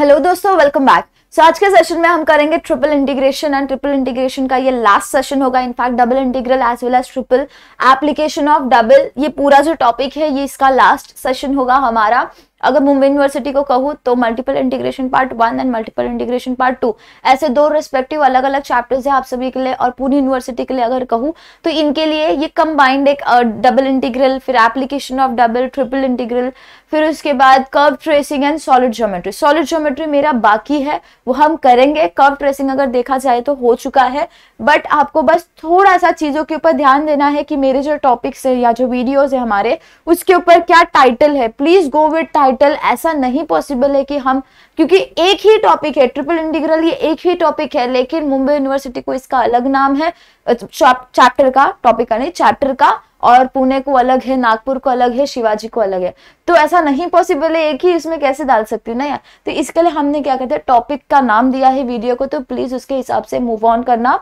Hello दोस्तों welcome back so आज के सेशन में हम करेंगे triple integration and triple integration का ये लास्ट सेशन होगा in fact double integral as well as triple application of double ये पूरा जो टॉपिक है ये इसका लास्ट सेशन होगा हमारा अगर मुंबई यूनिवर्सिटी को कहूँ तो multiple integration part one and multiple integration part two ऐसे दो रेस्पेक्टिव अलग अलग चैप्टर्स है आप सभी के लिए और पूरी यूनिवर्सिटी के लिए अगर कहूँ तो इनके लिए ये कंबाइंड एक डबल इंटीग्रल फिर application of double triple integral फिर उसके बाद curve tracing and solid geometry solid geometry मेरा बाकी है वो हम करेंगे कर्व ट्रेसिंग अगर देखा जाए तो हो चुका है बट आपको बस थोड़ा सा चीज़ों के ऊपर ध्यान देना है कि मेरे जो टॉपिक्स है या जो वीडियोज है हमारे उसके ऊपर क्या टाइटल है please go with tight title ऐसा नहीं पॉसिबल है कि हम क्योंकि एक ही टॉपिक है ट्रिपल इंटीग्रल ये एक ही टॉपिक है लेकिन मुंबई यूनिवर्सिटी को इसका अलग नाम है चैप्टर का टॉपिक का नहीं चैप्टर का और पुणे को अलग है नागपुर को अलग है शिवाजी को अलग है तो ऐसा नहीं पॉसिबल है एक ही इसमें कैसे डाल सकती हूँ ना यार तो इसके लिए हमने क्या करते हैं टॉपिक का नाम दिया है वीडियो को तो प्लीज उसके हिसाब से मूव ऑन करना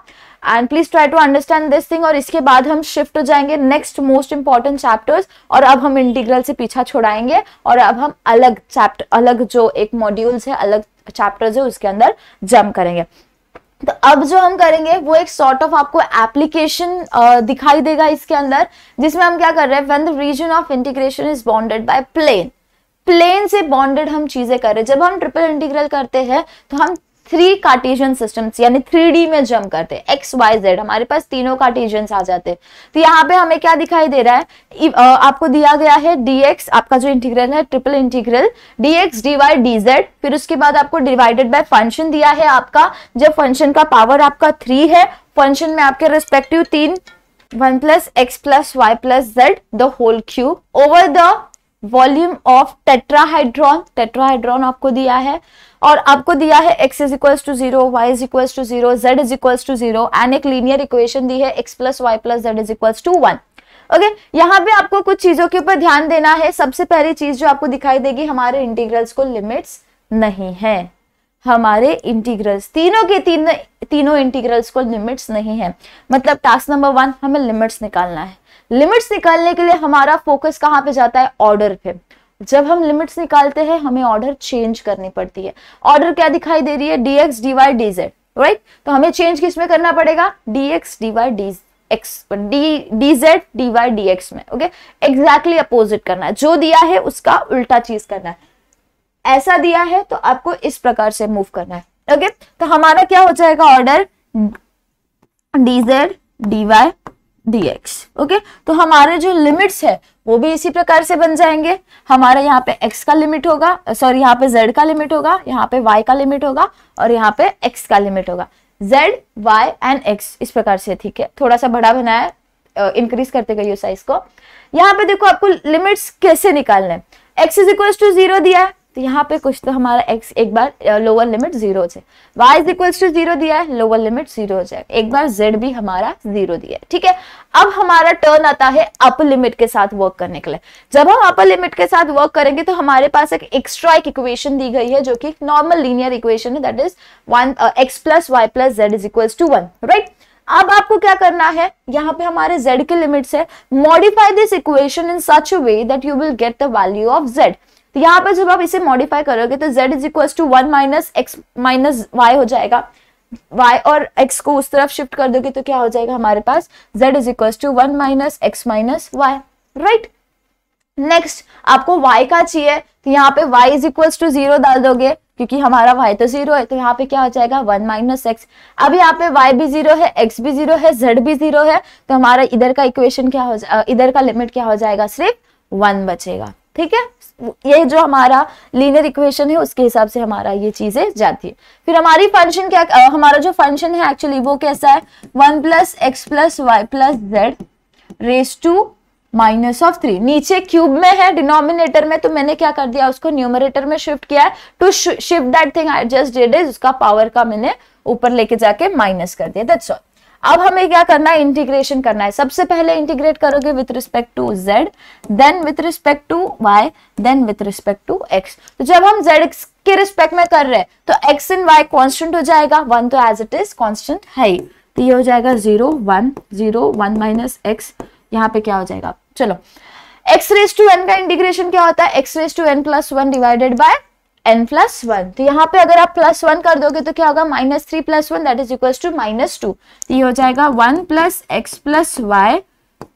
and please try to understand this thing और इसके बाद हम शिफ्ट हो जाएंगे नेक्स्ट मोस्ट इंपॉर्टेंट चैप्टर्स और अब हम इंटीग्रल से पीछा छोड़ाएंगे और अब हम अलग चैप्टर अलग जो एक मॉड्यूल्स है अलग चैप्टर्स है उसके अंदर जम करेंगे तो अब जो हम करेंगे वो एक सॉर्ट sort ऑफ of आपको एप्लीकेशन दिखाई देगा इसके अंदर जिसमें हम क्या कर रहे हैं when the region of integration is bounded by plane plane से बॉन्डेड हम चीजें कर रहे हैं जब हम ट्रिपल इंटीग्रल करते हैं तो हम थ्री कार्टेशियन सिस्टम्स यानी थ्री में जम करते हैं एक्स वाई जेड हमारे पास तीनों कार्टेशियंस आ जाते हैं तो यहाँ पे हमें क्या दिखाई दे रहा है आपको दिया गया है डीएक्स आपका जो इंटीग्रल है triple integral dx dy dz फिर उसके बाद आपको डिवाइडेड बाय फंक्शन दिया है आपका जब फंक्शन का पावर आपका थ्री है फंक्शन में आपके रिस्पेक्टिव तीन one plus x plus y plus z the whole cube over the volume of tetrahedron tetrahedron आपको दिया है और आपको दिया है x is equal to zero y is equal to zero z is equal to zero and एक linear equation दी है x plus y plus z is equal to one okay यहाँ पे आपको कुछ चीजों के ऊपर ध्यान देना है सबसे पहली चीज जो आपको दिखाई देगी हमारे इंटीग्रल्स को लिमिट्स नहीं है हमारे इंटीग्रल्स तीनों के तीन तीनों इंटीग्रल्स को लिमिट्स नहीं है मतलब टास्क नंबर वन हमें लिमिट्स निकालना है लिमिट्स निकालने के लिए हमारा फोकस कहाँ पे जाता है ऑर्डर पे जब हम लिमिट्स निकालते हैं हमें ऑर्डर चेंज करनी पड़ती है ऑर्डर क्या दिखाई दे रही है dx dy dz राइट तो हमें चेंज किस में करना पड़ेगा dx dy dz x d d z d में ओके एग्जैक्टली अपोजिट करना है जो दिया है उसका उल्टा चीज करना है ऐसा दिया है तो आपको इस प्रकार से मूव करना है ओके okay? तो हमारा क्या हो जाएगा order d z d y dx okay तो हमारे जो लिमिट्स है वो भी इसी प्रकार से बन जाएंगे हमारा यहाँ पे x का लिमिट होगा सॉरी यहाँ पे z का लिमिट होगा यहाँ पे y का लिमिट होगा और यहाँ पे x का लिमिट होगा z y एंड x इस प्रकार से ठीक है थोड़ा सा बड़ा बनाया इंक्रीज करते गई साइज को यहाँ पे देखो आपको लिमिट्स कैसे निकालने x is equal to zero दिया है तो यहाँ पे कुछ तो हमारा x एक बार लोअर लिमिट जीरो हो इज इक्वल टू जीरो दिया है लोअर लिमिट जीरो एक बार z भी हमारा जीरो दिया है ठीक है अब हमारा टर्न आता है अपर लिमिट के साथ वर्क करने के लिए जब हम अपर लिमिट के साथ वर्क करेंगे तो हमारे पास एक एक्स्ट्रा एक इक्वेशन दी गई है जो कि नॉर्मल लीनियर इक्वेशन है that is one x plus y plus z is equal to one right अब आपको क्या करना है यहाँ पे हमारे z के लिमिट्स है modify this equation in such way that you will get the value of z यहाँ पर जब आप इसे मॉडिफाई करोगे तो z is equal to one minus x minus y हो जाएगा y और x को उस तरफ शिफ्ट कर दोगे तो क्या हो जाएगा हमारे पास z is equal to one minus x minus y right next आपको y का चाहिए तो यहाँ पे y is equal to zero डाल दोगे क्योंकि हमारा y तो जीरो है तो यहाँ पे क्या हो जाएगा वन माइनस एक्स अब यहाँ पे y भी जीरो है x भी जीरो है z भी जीरो है तो हमारा इधर का इक्वेशन क्या हो जाएगा इधर का लिमिट क्या हो जाएगा सिर्फ वन बचेगा ठीक है ये जो हमारा लीनियर इक्वेशन है उसके हिसाब से हमारा ये चीजें जाती है फिर हमारी फंक्शन क्या आ, हमारा जो फंक्शन है एक्चुअली वो कैसा है one plus x plus y plus z raise to minus of three नीचे क्यूब में है डिनोमिनेटर में तो मैंने क्या कर दिया उसको न्यूमरेटर में शिफ्ट किया है to shift that thing I just did is उसका पावर का मैंने ऊपर लेके जाके माइनस कर दिया दैट्स ऑल अब हमें क्या करना है इंटीग्रेशन करना है सबसे पहले इंटीग्रेट करोगे with respect to z then with respect to y then with respect to x तो जब हम जेड के रिस्पेक्ट में कर रहे हैं तो एक्स इन वाई कॉन्स्टेंट हो जाएगा वन तो एज इट इज कॉन्स्टेंट है तो ये हो जाएगा zero one zero one minus x यहाँ पे क्या हो जाएगा चलो एक्स रेस टू एन का इंटीग्रेशन क्या होता है x raise to n plus one divided by n plus one तो यहाँ पे अगर आप प्लस वन कर दोगे तो क्या होगा minus three plus one that is equal to minus two तो ये हो जाएगा one plus x plus y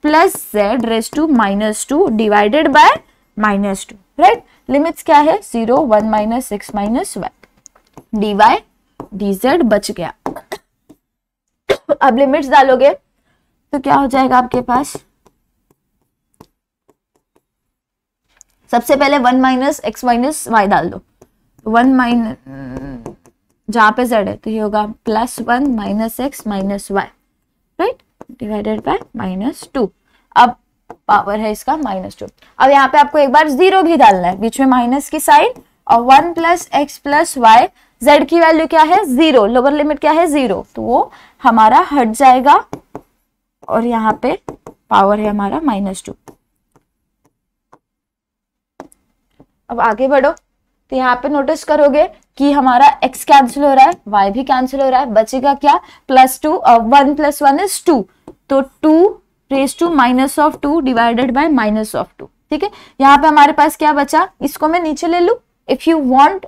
plus z raise to minus two divided by minus two right limits क्या है zero one minus x minus y d y d z बच गया अब limits डालोगे तो क्या हो जाएगा आपके पास सबसे पहले one minus x minus y डाल दो वन माइन जहां पे जेड है तो ये होगा plus one minus x minus y right divided by minus two अब पावर है इसका माइनस टू अब यहाँ पे आपको एक बार जीरो भी डालना है बीच में माइनस की साइन और one plus x plus y z की वैल्यू क्या है जीरो लोअर लिमिट क्या है जीरो तो वो हमारा हट जाएगा और यहाँ पे पावर है हमारा माइनस टू अब आगे बढ़ो तो यहाँ पे नोटिस करोगे कि हमारा x कैंसिल हो रहा है y भी कैंसिल हो रहा है बचेगा क्या plus two one plus one is two तो two raise to minus of two divided by minus of two ठीक है यहाँ पे हमारे पास क्या बचा इसको मैं नीचे ले लू इफ यू वॉन्ट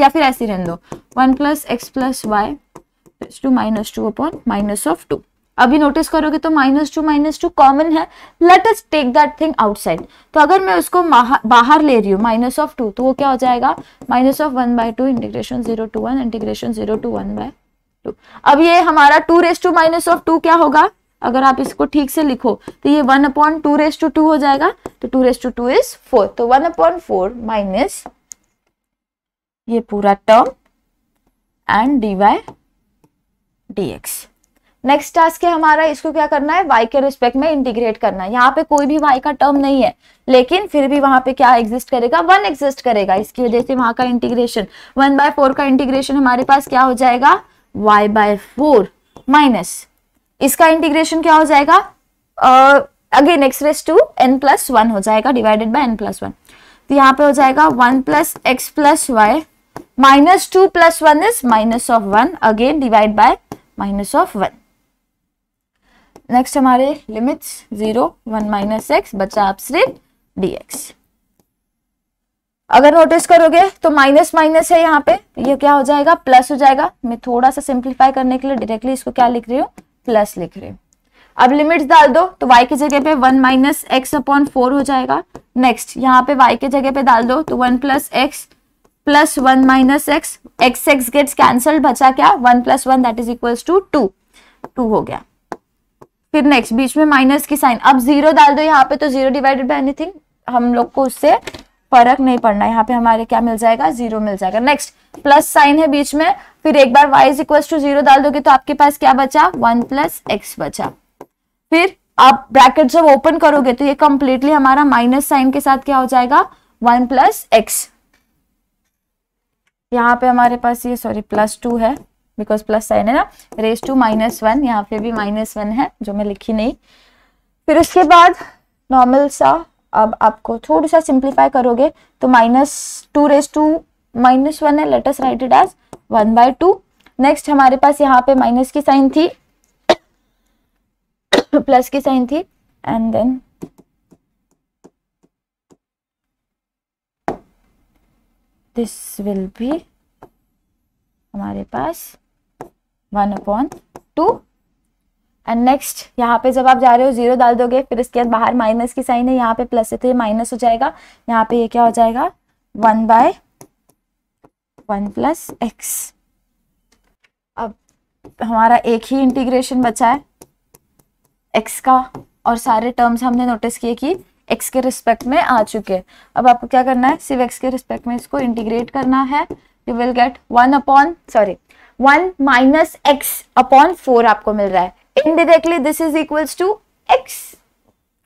या फिर ऐसे रहने दो one plus x plus y plus two minus two upon minus of two अभी नोटिस करोगे तो minus two minus two common है let us take that thing outside तो अगर मैं उसको बाहर ले रही हूँ माइनस ऑफ टू तो वो क्या हो जाएगा minus of one by two integration zero to one integration zero to one by two अब ये हमारा two raise to minus of two क्या होगा अगर आप इसको ठीक से लिखो तो ये one upon two raise to two हो जाएगा तो two raise to two is four तो वन अपॉइंट फोर माइनस ये पूरा term and d y d x next task है हमारा इसको क्या करना है वाई के रिस्पेक्ट में इंटीग्रेट करना है यहाँ पे कोई भी वाई का टर्म नहीं है लेकिन फिर भी वहां पे क्या एग्जिस्ट करेगा वन एग्जिस्ट करेगा इसकी वजह से वहां का इंटीग्रेशन वन बाय फोर का इंटीग्रेशन हमारे पास क्या हो जाएगा वाई बाय फोर माइनस इसका इंटीग्रेशन क्या हो जाएगा again x raise to n plus one हो जाएगा divided by n plus one तो यहाँ पे हो जाएगा one plus x plus y minus two plus one is minus of one again divide by minus of one next हमारे limits zero one minus x बचा आप सिर्फ डी एक्स अगर नोटिस करोगे तो माइनस माइनस है यहाँ पे ये क्या हो जाएगा प्लस हो जाएगा मैं थोड़ा सा सिंप्लीफाई करने के लिए डायरेक्टली इसको क्या लिख रही हूँ प्लस लिख रही हूँ अब लिमिट्स डाल दो तो वाई की जगह पे one minus x upon four हो जाएगा नेक्स्ट यहाँ पे वाई की जगह पे डाल दो तो one plus x plus one minus x x x gets cancelled बचा क्या one plus one that is equals to two two हो गया फिर नेक्स्ट बीच में माइनस की साइन अब जीरो डाल दो यहाँ पे तो जीरो डिवाइडेड बाय एनीथिंग हम लोग को उससे फर्क नहीं पड़ना यहाँ पे हमारे क्या मिल जाएगा जीरो मिल जाएगा नेक्स्ट प्लस साइन है बीच में फिर एक बार y is equal to zero डाल दोगे तो आपके पास क्या बचा वन प्लस एक्स बचा फिर आप ब्रैकेट जब ओपन करोगे तो ये कंप्लीटली हमारा माइनस साइन के साथ क्या हो जाएगा वन प्लस एक्स यहाँ पे हमारे पास ये सॉरी प्लस टू है बिकॉज प्लस साइन है ना रेस टू माइनस वन यहाँ पे भी माइनस वन है जो मैं लिखी नहीं फिर उसके बाद नॉर्मल सा अब आपको थोड़ा सा सिंप्लीफाई करोगे तो minus two raise to minus one है let's write it as one by two next हमारे पास यहाँ पे माइनस की साइन थी प्लस की साइन थी and then this will be हमारे पास one upon two and next यहाँ पे जब आप जा रहे हो जीरो डाल दोगे फिर इसके बाद बाहर माइनस की साइन है यहाँ पे प्लस है तो ये माइनस हो जाएगा यहाँ पे ये क्या हो जाएगा one by one plus x अब हमारा एक ही इंटीग्रेशन बचा है एक्स का और सारे टर्म्स हमने नोटिस किए कि एक्स के रिस्पेक्ट में आ चुके हैं अब आपको क्या करना है सिर्फ एक्स के रिस्पेक्ट में इसको इंटीग्रेट करना है you will get one upon sorry one minus x upon four आपको मिल रहा है indirectly this is equals to x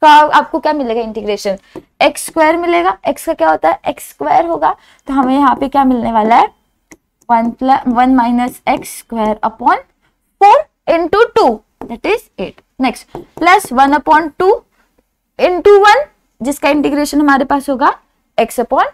का आपको क्या मिलेगा इंटीग्रेशन एक्स स्क्वायर मिलेगा एक्स का क्या होता है एक्स स्क्वायर होगा तो हमें यहाँ पे क्या मिलने वाला है one plus one minus x square upon four into two that is eight next plus one upon two into one जिसका इंटीग्रेशन हमारे पास होगा x upon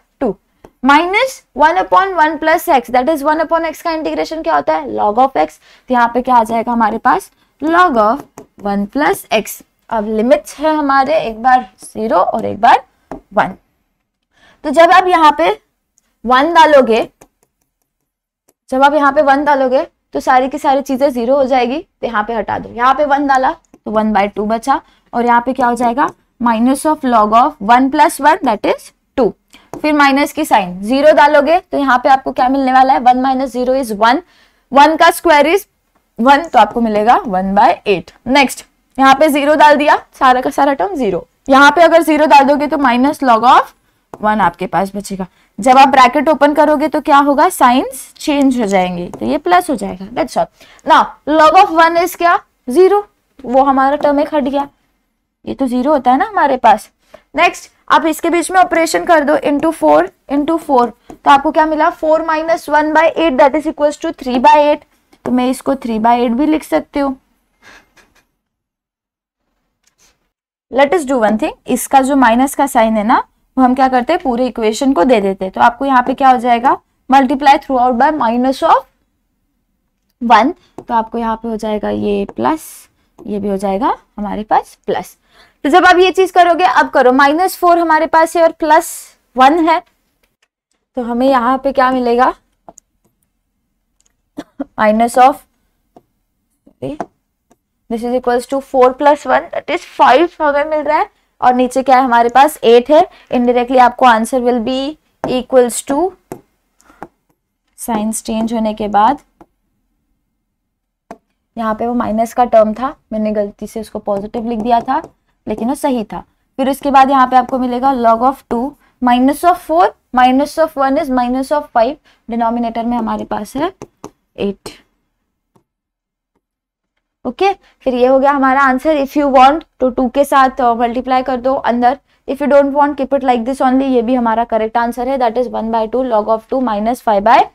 minus one upon one plus x that is one upon x का integration क्या होता है log of x तो यहाँ पे क्या आ जाएगा हमारे पास log of one plus x अब लिमिट्स है हमारे एक बार जीरो और एक बार वन तो जब आप यहाँ पे वन डालोगे जब आप यहाँ पे वन डालोगे तो सारी की सारी चीजें जीरो हो जाएगी तो यहाँ पे हटा दो यहाँ पे वन डाला तो वन बाय टू बचा और यहाँ पे क्या हो जाएगा minus of log of one plus one that is फिर माइनस की साइन जीरो डालोगे तो यहाँ पे आपको क्या मिलने वाला है one minus zero is one one का स्क्वायर इज वन तो आपको मिलेगा वन बाय एट नेक्स्ट यहाँ पे जीरो डाल दिया सारा का सारा टर्म जीरो यहाँ पे अगर जीरो डाल दोगे तो माइनस लॉग ऑफ वन आपके पास बचेगा जब आप ब्रैकेट ओपन करोगे तो क्या होगा साइंस चेंज हो जाएंगे तो ये प्लस हो जाएगा दैट्स ऑल ना लॉग ऑफ वन इज क्या जीरो वो हमारा टर्म एक हट गया ये तो जीरो होता है ना हमारे पास नेक्स्ट आप इसके बीच में ऑपरेशन कर दो इंटू फोर इंटू फोर तो आपको क्या मिला four minus one by eight that is equal to three by eight तो मैं इसको थ्री बाई एट भी लिख सकती हूँ let's do one thing इसका जो माइनस का साइन है ना वो हम क्या करते हैं पूरे इक्वेशन को दे देते हैं तो आपको यहाँ पे क्या हो जाएगा multiply throughout by minus of one तो आपको यहाँ पे हो जाएगा ये प्लस ये भी हो जाएगा हमारे पास प्लस तो जब आप ये चीज करोगे अब करो माइनस फोर हमारे पास है और प्लस वन है तो हमें यहाँ पे क्या मिलेगा minus of this is equals to four plus one that is five हमें मिल रहा है और नीचे क्या है हमारे पास एट है इनडायरेक्टली आपको answer will be equals to signs change होने के बाद यहाँ पे वो माइनस का टर्म था मैंने गलती से उसको पॉजिटिव लिख दिया था लेकिन वो सही था फिर उसके बाद यहाँ पे आपको मिलेगा log of two minus of four minus of one is minus of five denominator में हमारे पास है एट ओके okay? फिर ये हो गया हमारा आंसर इफ यू वांट तो टू के साथ मल्टीप्लाई कर दो अंदर if you don't want keep it like this only ये भी हमारा करेक्ट आंसर है that is one by two log of two minus five by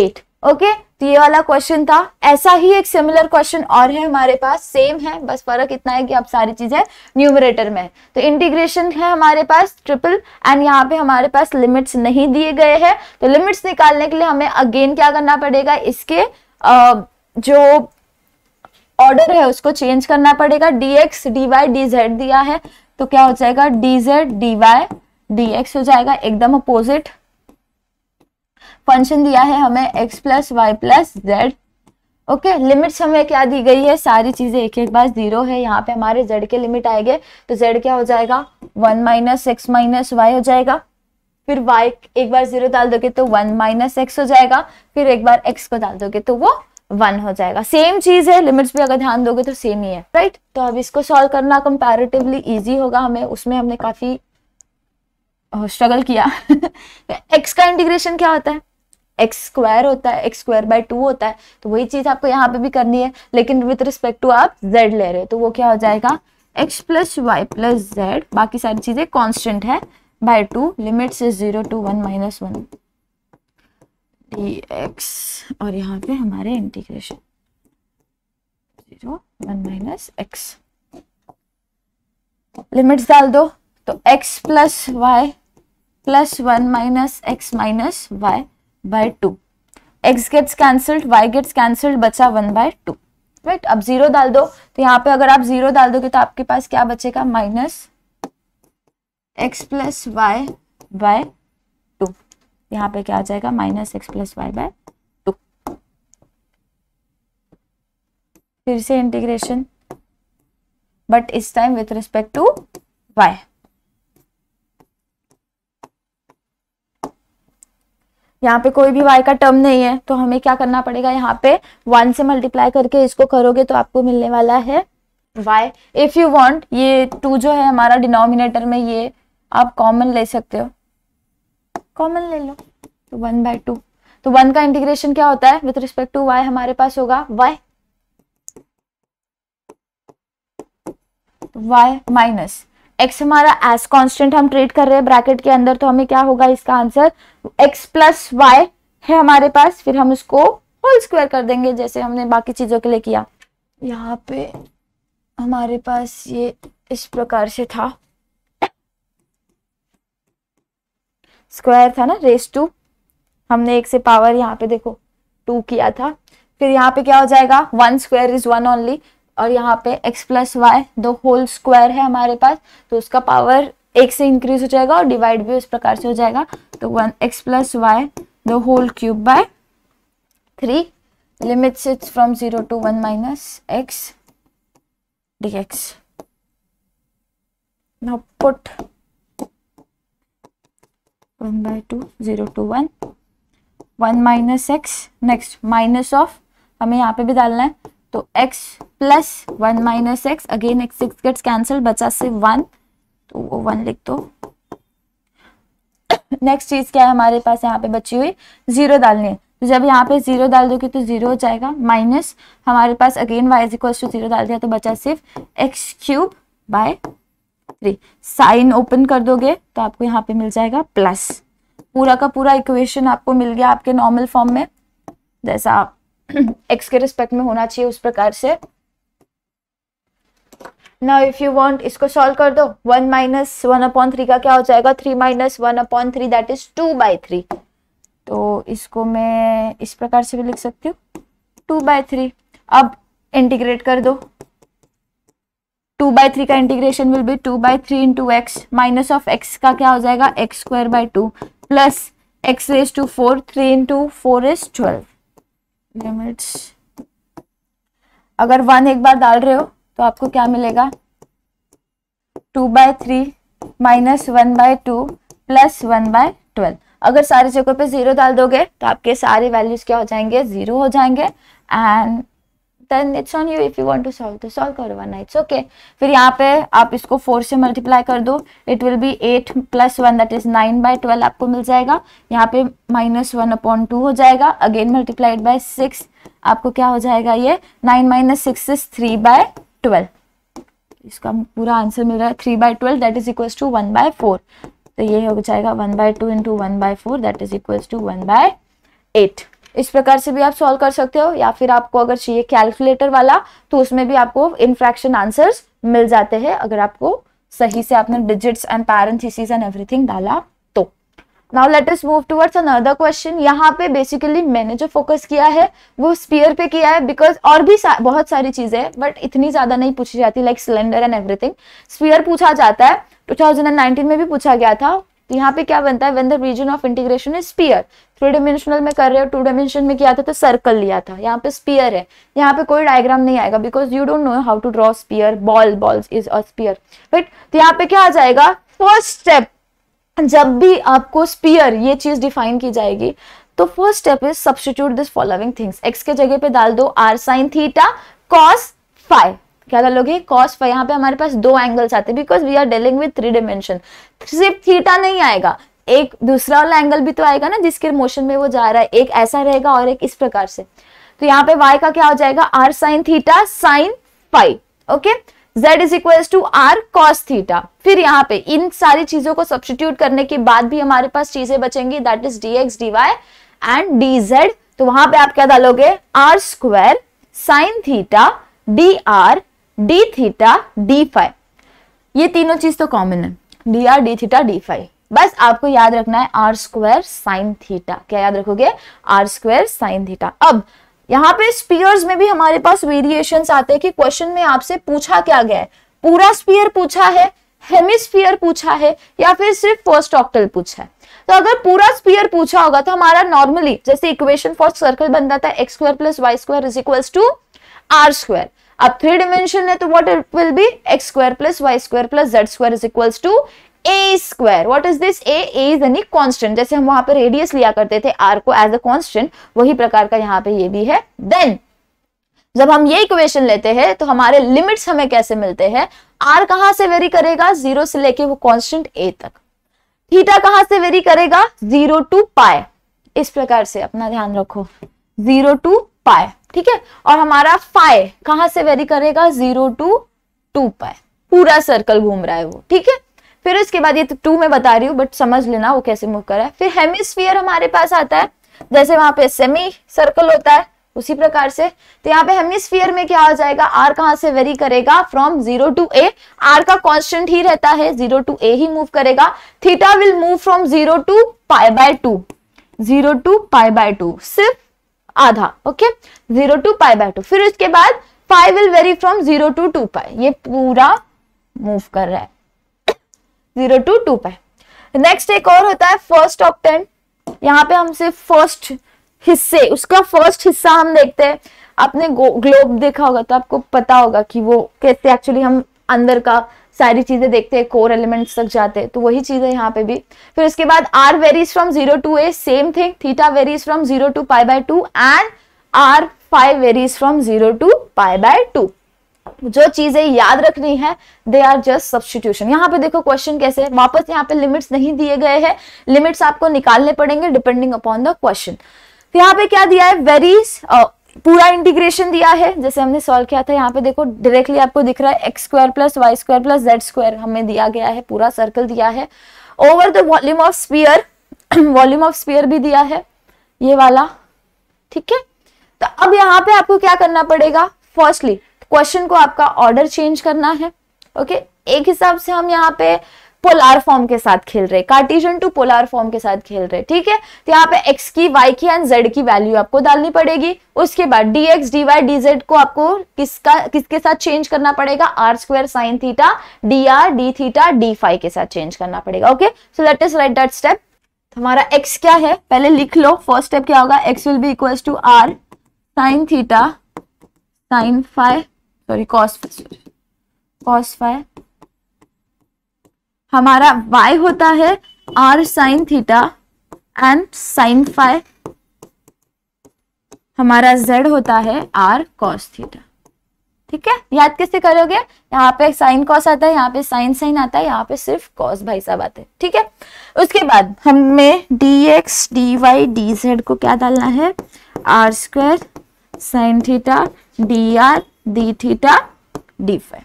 eight okay तो ये वाला क्वेश्चन था ऐसा ही एक सिमिलर क्वेश्चन और है हमारे पास सेम है बस फर्क इतना है कि अब सारी चीजें न्यूमरेटर में तो इंटीग्रेशन है हमारे पास ट्रिपल एंड यहाँ पे हमारे पास लिमिट्स नहीं दिए गए हैं तो लिमिट्स निकालने के लिए हमें अगेन क्या करना पड़ेगा इसके आ, जो ऑर्डर है उसको चेंज करना पड़ेगा d x d y d z दिया है तो क्या हो जाएगा d z d y d x हो जाएगा एकदम अपोजिट फंक्शन दिया है हमें x plus y plus z okay limits हमें क्या दी गई है सारी चीजें एक एक बार जीरो है यहाँ पे हमारे जेड के लिमिट आएंगे तो जेड क्या हो जाएगा one minus x minus y हो जाएगा फिर y एक बार जीरो डाल दोगे तो वन माइनस एक्स हो जाएगा फिर एक बार x को डाल दोगे तो वो वन हो जाएगा सेम चीज है लिमिट्स भी अगर ध्यान दोगे तो सेम ही है राइट तो अब इसको सॉल्व करना कंपैरेटिवली इजी होगा हमें उसमें हमने काफी स्ट्रगल किया x का इंटीग्रेशन क्या होता है एक्स स्क्वायर होता है एक्स स्क्वायर बाय टू होता है तो वही चीज आपको यहाँ पे भी करनी है लेकिन विथ रिस्पेक्ट टू आप जेड ले रहे हो तो वो क्या हो जाएगा x plus y plus z बाकी सारी चीजें कॉन्स्टेंट है बाय टू लिमिट से zero to one minus one d x और यहाँ पे हमारे integration zero one minus x limits डाल दो तो x plus y plus one minus x minus y by two x gets cancelled y gets cancelled बचा one by two right अब zero डाल दो तो यहाँ पे अगर आप जीरो डाल दोगे तो आपके पास क्या बचेगा minus x plus y by two यहाँ पे क्या आ जाएगा minus x plus y by two फिर से इंटीग्रेशन बट इस time with respect to y यहाँ पे कोई भी वाई का टर्म नहीं है तो हमें क्या करना पड़ेगा यहाँ पे वन से मल्टीप्लाई करके इसको करोगे तो आपको मिलने वाला है वाई इफ यू वॉन्ट ये टू जो है हमारा डिनोमिनेटर में ये आप कॉमन ले सकते हो कॉमन ले लो तो वन बाय टू तो वन का इंटीग्रेशन क्या होता है विथ रिस्पेक्ट टू वाई हमारे पास होगा वाई वाई माइनस एक्स हमारा एस कांस्टेंट हम ट्रीट कर रहे हैं ब्रैकेट के अंदर तो हमें क्या होगा इसका आंसर एक्स प्लस वाई है हमारे पास फिर हम उसको होल स्क्वायर कर देंगे जैसे हमने बाकी चीज़ों के लिए किया यहाँ पे हमारे पास ये इस प्रकार से था स्क्वायर था ना रेस टू हमने एक से पावर यहाँ पे देखो टू किया था फिर यहाँ पे क्या हो जाएगा one square is one only और यहाँ पे x प्लस वाई दो होल स्क्वायर है हमारे पास तो उसका पावर एक से इंक्रीज हो जाएगा और डिवाइड भी उस प्रकार से हो जाएगा तो one x plus y the whole cube by three limits it's from zero to one minus x d x now put one by two zero to one one minus x next minus of हमें यहाँ पे भी डालना है तो x plus one minus x again x six gets cancel बचा सिर्फ one तो वो वन लिख दो नेक्स्ट चीज क्या है हमारे पास यहाँ पे बची हुई जीरो डालनी है तो जब यहाँ पे जीरो डाल दोगे तो जीरो हो जाएगा माइनस हमारे पास again y is equal to zero डाल दिया तो बचा सिर्फ x cube by three sign open कर दोगे तो आपको यहाँ पे मिल जाएगा प्लस पूरा का पूरा इक्वेशन आपको मिल गया आपके नॉर्मल फॉर्म में जैसा आप एक्स के रिस्पेक्ट में होना चाहिए उस प्रकार से ना इफ यू वॉन्ट इसको सॉल्व कर दो one minus one upon three का क्या हो जाएगा three minus one upon three that is two by three तो इसको मैं इस प्रकार से भी लिख सकती हूँ टू बाई थ्री अब इंटीग्रेट कर दो टू बाई थ्री का integration will be two by three into x minus of x का क्या हो जाएगा x square by two plus x raise to four three into four is twelve limits अगर one एक बार डाल रहे हो तो आपको क्या मिलेगा two by three minus one by two plus one by twelve अगर सारी जगह पे जीरो डाल दोगे तो आपके सारे वैल्यूज क्या हो जाएंगे जीरो हो जाएंगे and then it's on you if you want to solve तो सॉल्व करो वरना इट्स ओके फिर यहाँ पे आप इसको फोर से मल्टीप्लाई कर दो it will be eight plus one that is nine by twelve आपको मिल जाएगा यहाँ पे माइनस वन अपॉन टू हो जाएगा अगेन मल्टीप्लाइड बाय सिक्स आपको क्या हो जाएगा ये nine minus six is three by twelve इसका पूरा आंसर मिल रहा है three by twelve that is equal to one by four तो ये हो जाएगा one by two into one by four that is equal to one by eight इस प्रकार से भी आप सॉल्व कर सकते हो या फिर आपको अगर चाहिए कैलकुलेटर वाला तो उसमें भी आपको इनफ्रैक्शन आंसर्स मिल जाते हैं अगर आपको सही से आपने digits and parenthesis and everything डाला तो now let us move towards another question यहाँ पे बेसिकली मैंने जो फोकस किया है वो स्पीयर पे किया है बिकॉज और भी सा, बहुत सारी चीजें हैं बट इतनी ज्यादा नहीं पूछी जाती like cylinder and everything sphere पूछा जाता है 2019 में भी पूछा गया था तो यहाँ पे क्या बनता है when the region of integration is sphere three dimensional में कर रहे हो टू डायमेंशन में किया था तो सर्कल लिया था यहाँ पे स्पीयर है यहाँ पे कोई डायग्राम नहीं आएगा because you don't know how to draw sphere ball balls is a sphere right तो यहाँ पे क्या आ जाएगा फर्स्ट स्टेप जब भी आपको स्पीयर ये चीज डिफाइन की जाएगी तो first step is substitute this following things x के जगह पे डाल दो r sine theta cos phi क्या कर लोगे कॉस फाइव यहाँ पे हमारे पास दो एंगल्स आते हैं because we are dealing with three dimension सिर्फ थीटा नहीं आएगा एक दूसरा वाला एंगल भी तो आएगा ना जिसके मोशन में वो जा रहा है एक ऐसा रहेगा और एक इस प्रकार से तो यहाँ पे वाई का क्या हो जाएगा r sine theta sine phi okay z is equal to r cos theta फिर यहाँ पे इन सारी चीजों को सब्सटीट्यूट करने के बाद भी हमारे पास चीजें बचेंगी that is d x d y and d z तो वहां पे आप क्या डालोगे r square sine theta d r d theta d phi ये तीनों चीज तो कॉमन है d r d theta d phi बस आपको याद रखना है आर स्क्वायर साइन थीटा क्या याद रखोगे आर स्क्वायर साइन थीटा अब यहाँ पे स्पीयर्स में भी हमारे पास वेरिएशंस आते हैं कि क्वेश्चन में आपसे पूछा क्या गया है पूरा स्पीयर पूछा है हेमिस्फीयर पूछा है या फिर सिर्फ फर्स्ट ऑक्टल पूछा है तो अगर पूरा स्पीयर पूछा होगा तो हमारा नॉर्मली जैसे इक्वेशन फॉर सर्कल बनता था x square plus y square is equal to r square अब थ्री डिमेंशन है तो what it will be x square plus y square plus z square is equals to a square what is this a a is any constant जैसे हम वहां पर radius लिया करते थे आर को एज अ कॉन्स्टेंट वही प्रकार का यहाँ पे ये भी है देन जब हम ये इक्वेशन लेते हैं तो हमारे लिमिट्स हमें कैसे मिलते हैं आर कहां से वेरी करेगा जीरो से लेके वो कॉन्स्टेंट ए तक थीटा कहां से वेरी करेगा जीरो टू पाए इस प्रकार से अपना ध्यान रखो जीरो टू पाए ठीक है और हमारा फाइव कहां से वेरी करेगा जीरो टू टू पाए पूरा सर्कल घूम रहा है वो ठीक है फिर उसके बाद ये टू तो में बता रही हूँ बट समझ लेना वो कैसे मूव कर रहा है फिर हेमिस्फीयर हमारे पास आता है जैसे वहां पे सेमी सर्कल होता है उसी प्रकार से तो यहाँ पे हेमिस्फीयर में क्या हो जाएगा आर कहाँ से वेरी करेगा from zero to a r का कांस्टेंट ही रहता है जीरो टू ए ही मूव करेगा theta will move from zero to pi by two zero to pi by two सिर्फ आधा okay zero to pi by two फिर उसके बाद phi will vary from zero to two pi ये पूरा move कर रहा है zero to two pi next एक और होता है फर्स्ट ऑक्टेंट यहाँ पे हम सिर्फ फर्स्ट हिस्से उसका फर्स्ट हिस्सा हम देखते हैं आपने ग्लोब देखा होगा तो आपको पता होगा कि वो कैसे एक्चुअली हम अंदर का सारी चीज़ें देखते हैं कोर एलिमेंट्स तक जाते हैं तो वही चीज़ है यहाँ पे भी फिर उसके बाद r varies from zero to a same thing theta varies from zero to pi by two and r phi varies from zero to pi by two जो चीजें याद रखनी है दे आर जस्ट सब्सटीट्यूशन यहाँ पे देखो क्वेश्चन कैसे वापस यहाँ पे लिमिट्स नहीं दिए गए हैं लिमिट्स आपको निकालने पड़ेंगे डिपेंडिंग अपॉन द क्वेश्चन यहाँ पे क्या दिया है वेरीज पूरा इंटीग्रेशन दिया है जैसे हमने सॉल्व किया था यहाँ पे देखो डायरेक्टली आपको दिख रहा है x square plus y square plus z square हमें दिया गया है पूरा सर्कल दिया है over the volume of sphere volume of sphere भी दिया है ये वाला ठीक है तो अब यहाँ पे आपको क्या करना पड़ेगा फर्स्टली क्वेश्चन को आपका ऑर्डर चेंज करना है ओके okay? एक हिसाब से हम यहाँ पे पोलार फॉर्म के साथ खेल रहे कार्टिजन टू पोलार फॉर्म के साथ खेल रहे ठीक है तो यहाँ पे एक्स की वाई की एंड जेड की वैल्यू आपको डालनी पड़ेगी उसके बाद d x d y d z को आपको किसका किसके साथ चेंज करना पड़ेगा r square sine theta d r d theta d phi के साथ चेंज करना पड़ेगा okay so let's write that step हमारा x क्या है पहले लिख लो फर्स्ट स्टेप क्या होगा x will be equal to r sine theta sine phi sorry cos cos phi हमारा वाई होता है r sine theta and sine phi हमारा जेड होता है आर कॉस थीटा ठीक है याद कैसे करोगे यहाँ पे साइन कॉस आता है यहाँ पे साइन साइन आता है यहाँ पे सिर्फ कॉस भाई साहब आते हैं ठीक है उसके बाद हमें d x d y d z को क्या डालना है r square sine theta d r d theta d phi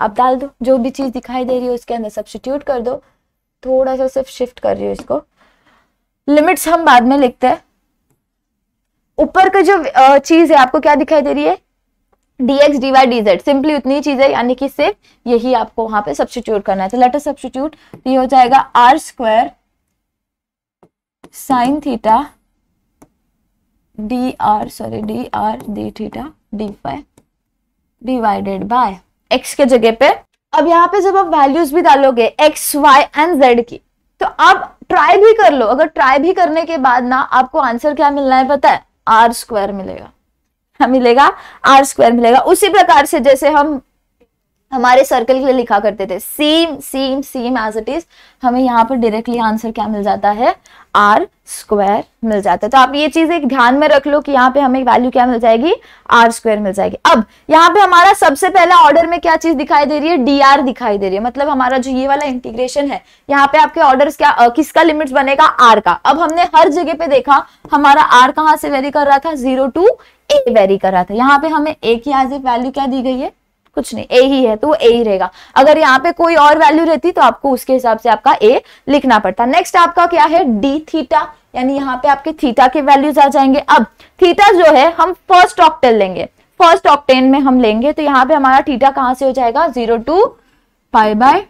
आप डाल दो जो भी चीज़ दिखाई दे रही है उसके अंदर सब्सिट्यूट कर दो थोड़ा सा सिर्फ शिफ्ट कर रही हूँ इसको लिमिट्स हम बाद में लिखते हैं ऊपर का जो चीज़ है आपको क्या दिखाई दे रही है dx dy dz सिंपली उतनी चीज है यानी कि सिर्फ यही आपको वहां पे सब्सिट्यूट करना है तो लेटर सब्सिट्यूट तो ये हो जाएगा r square sine theta d r sorry d r d theta d phi divided by x के जगह पे अब यहाँ पे जब आप वैल्यूज भी डालोगे एक्स वाई एंड जेड की तो आप ट्राई भी कर लो अगर ट्राई भी करने के बाद ना आपको आंसर क्या मिलना है पता है आर स्क्वायर मिलेगा हाँ मिलेगा आर स्क्वायर मिलेगा उसी प्रकार से जैसे हम हमारे सर्कल के लिए लिखा करते थे same same same as it is हमें यहाँ पर डायरेक्टली आंसर क्या मिल जाता है आर स्क्वायर मिल जाता है तो आप ये चीज एक ध्यान में रख लो कि यहाँ पे हमें वैल्यू क्या मिल जाएगी आर स्क्वायर मिल जाएगी अब यहाँ पे हमारा सबसे पहला ऑर्डर में क्या चीज दिखाई दे रही है डी आर दिखाई दे रही है मतलब हमारा जो ये वाला इंटीग्रेशन है यहाँ पे आपके ऑर्डर क्या आ, किसका लिमिट बनेगा आर का अब हमने हर जगह पे देखा हमारा आर कहाँ से वेरी कर रहा था जीरो टू ए वेरी कर रहा था यहाँ पे हमें ए की एज ए वैल्यू क्या दी गई है कुछ नहीं ए ही है तो वो ए ही रहेगा अगर यहाँ पे कोई और वैल्यू रहती तो आपको उसके हिसाब से आपका ए लिखना पड़ता नेक्स्ट आपका क्या है डी थीटा यानी यहाँ पे आपके थीटा के वैल्यूज आ जाएंगे अब थीटा जो है हम फर्स्ट ऑक्टेल लेंगे फर्स्ट ऑक्टेन में हम लेंगे तो यहाँ पे हमारा थीटा कहाँ से हो जाएगा zero to phi by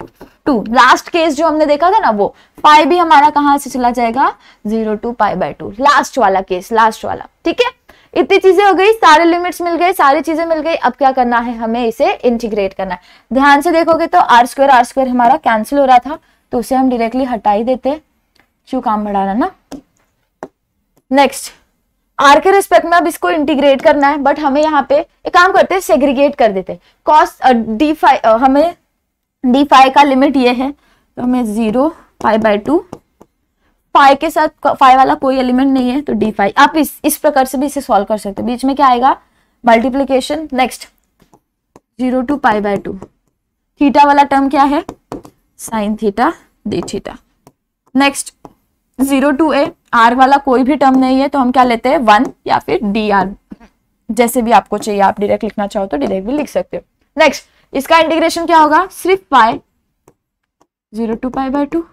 two last case जो हमने देखा था ना वो फाइव भी हमारा कहाँ से चला जाएगा zero to phi by two last वाला केस लास्ट वाला ठीक है इतनी चीजें हो गई सारे लिमिट्स मिल गए सारी चीजें मिल गई अब क्या करना है हमें इसे इंटीग्रेट करना है ध्यान से देखोगे तो आर स्क्वेयर आर स्क्वेयर हमारा कैंसिल हो रहा था तो उसे हम डायरेक्टली हटा ही देते शू काम बढ़ा रहा ना नेक्स्ट आर के रिस्पेक्ट में अब इसको इंटीग्रेट करना है बट हमें यहाँ पे एक काम करते हैं सेग्रीगेट कर देते कॉस डी फाइव हमें डी फाइव का लिमिट ये है तो हमें zero phi by two phi के साथ फाइव वाला कोई एलिमेंट नहीं है तो डी फाइव आप इस इस प्रकार से भी इसे सॉल्व कर सकते हो बीच में क्या आएगा multiplication next zero to phi by two theta वाला टर्म क्या है sine theta d theta next zero to a r वाला कोई भी टर्म नहीं है तो हम क्या लेते हैं वन या फिर डी आर जैसे भी आपको चाहिए आप डायरेक्ट लिखना चाहो तो डायरेक्ट भी लिख सकते हो नेक्स्ट इसका इंटीग्रेशन क्या होगा सिर्फ pi zero to pi by two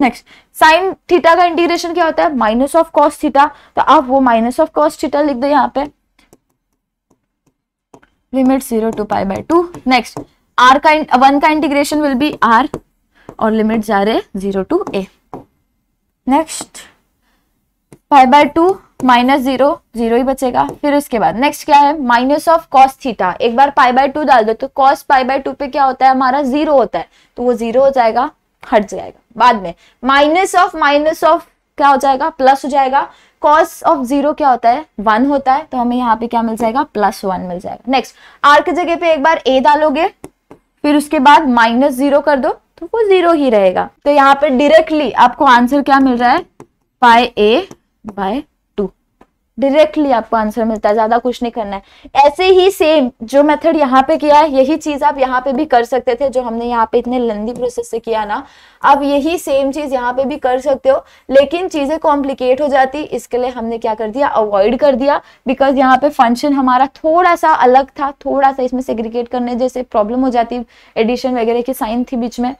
next sine theta का इंटीग्रेशन क्या होता है माइनस ऑफ कॉस थीटा तो आप वो माइनस ऑफ कॉस थीटा लिख दो यहाँ पे limit zero to pi by two next r का वन का इंटीग्रेशन विल बी आर और लिमिट जा रहे zero to a next pi by two minus zero zero ही बचेगा फिर उसके बाद नेक्स्ट क्या है माइनस ऑफ कॉस थीटा एक बार पाई बाय टू डाल दो तो कॉस पाई बाय टू पे क्या होता है हमारा जीरो होता है तो वो जीरो हो जाएगा हट जाएगा बाद में माइनस ऑफ माइनस ऑफ क्या हो जाएगा प्लस हो जाएगा कॉस ऑफ जीरो क्या होता है वन होता है तो हमें यहाँ पे क्या मिल जाएगा प्लस वन मिल जाएगा नेक्स्ट आर की जगह पे एक बार ए डालोगे फिर उसके बाद माइनस जीरो कर दो तो वो जीरो ही रहेगा तो यहाँ पे डायरेक्टली आपको आंसर क्या मिल रहा है पाए ए बाय डायरेक्टली आपको आंसर मिलता है ज्यादा कुछ नहीं करना है ऐसे ही सेम जो मेथड यहाँ पे किया है यही चीज आप यहाँ पे भी कर सकते थे जो हमने यहाँ पे इतने लंदी प्रोसेस से किया ना आप यही सेम चीज यहाँ पे भी कर सकते हो लेकिन चीजें कॉम्प्लिकेट हो जाती इसके लिए हमने क्या कर दिया अवॉइड कर दिया बिकॉज यहाँ पे फंक्शन हमारा थोड़ा सा अलग था थोड़ा सा इसमें सेग्रीगेट करने जैसे प्रॉब्लम हो जाती एडिशन वगैरह की साइन थी बीच में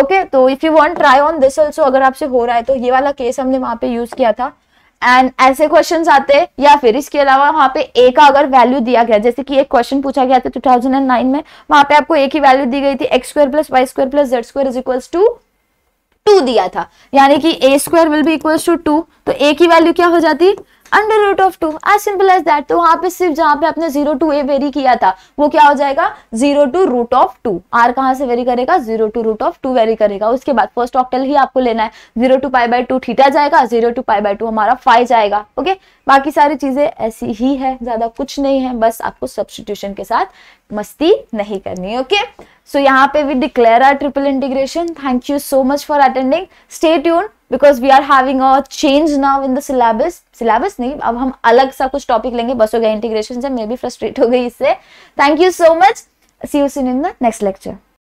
ओके okay, तो if you want try on this also अगर आपसे हो रहा है तो ये वाला केस हमने वहां पे यूज किया था एंड ऐसे क्वेश्चंस आते हैं या फिर इसके अलावा वहां पे ए का अगर वैल्यू दिया गया जैसे कि एक क्वेश्चन पूछा गया था 2009 में वहां पे आपको ए की वैल्यू दी गई थी x square plus y square plus z square is equals to two दिया था यानी कि a square will be equals to two तो ए की वैल्यू क्या हो जाती under root of two as simple as that तो वहां पे सिर्फ जहां पे आपने जीरो टू ए वेरी किया था वो क्या हो जाएगा zero to root of two r कहां से वेरी करेगा zero to root of two vary करेगा उसके बाद फर्स्ट ऑक्टल ही आपको लेना है zero to pi by two theta जाएगा zero to pi by two हमारा फाइव जाएगा ओके बाकी सारी चीजें ऐसी ही है ज्यादा कुछ नहीं है बस आपको सब्सटीट्यूशन के साथ मस्ती नहीं करनी ओके सो यहाँ पे we declare our triple integration thank you so much for attending stay tune because we are having a change now in the syllabus syllabus नहीं अब हम अलग सा कुछ टॉपिक लेंगे बस हो गया इंटीग्रेशन से मे भी फ्रस्ट्रेट हो गई इससे thank you so much see you soon in the next lecture